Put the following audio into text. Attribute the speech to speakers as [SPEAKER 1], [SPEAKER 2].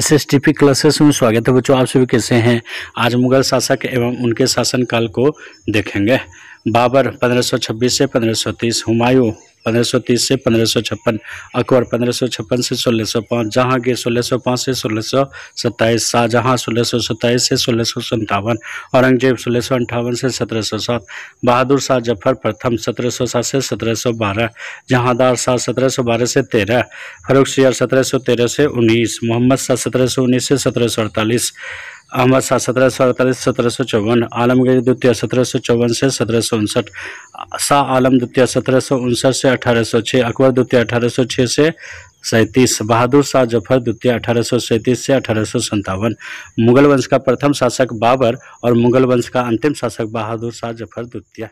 [SPEAKER 1] S S T P classes में स्वागत है बच्चों आप सभी कैसे हैं आज मुगल शासक एवं उनके शासनकाल को देखेंगे बाबर 1526 से 1530 हुमायूं 1530 से 1556 अकबर 1556 से 1605 जहांगीर 1605 से 1627 शाहजहां 1627 से सोलह औरंगजेब सोलह से 1707 बहादुर शाह जफर प्रथम 1707 से 1712 जहांदार शाह 1712 से 13 फरूख सियार 1713 से 19 मोहम्मद शाह 1719 से 1748 अहमद शाह सत्रह सौ अड़तालीस सत्रह सौ चौवन आलमगीर द्वितीय सत्रह सौ चौवन से सत्रह सौ उनसठ शाह आलम द्वितीय सत्रह सौ उनसठ से अठारह सौ छः अकबर द्वितीय अठारह सौ छः से सैंतीस बहादुर शाह जफर द्वितीय अठारह सौ सैंतीस से अठारह सौ संतावन मुगल वंश का प्रथम शासक बाबर और मुगल वंश का अंतिम शासक बहादुर शाह जफर द्वितीय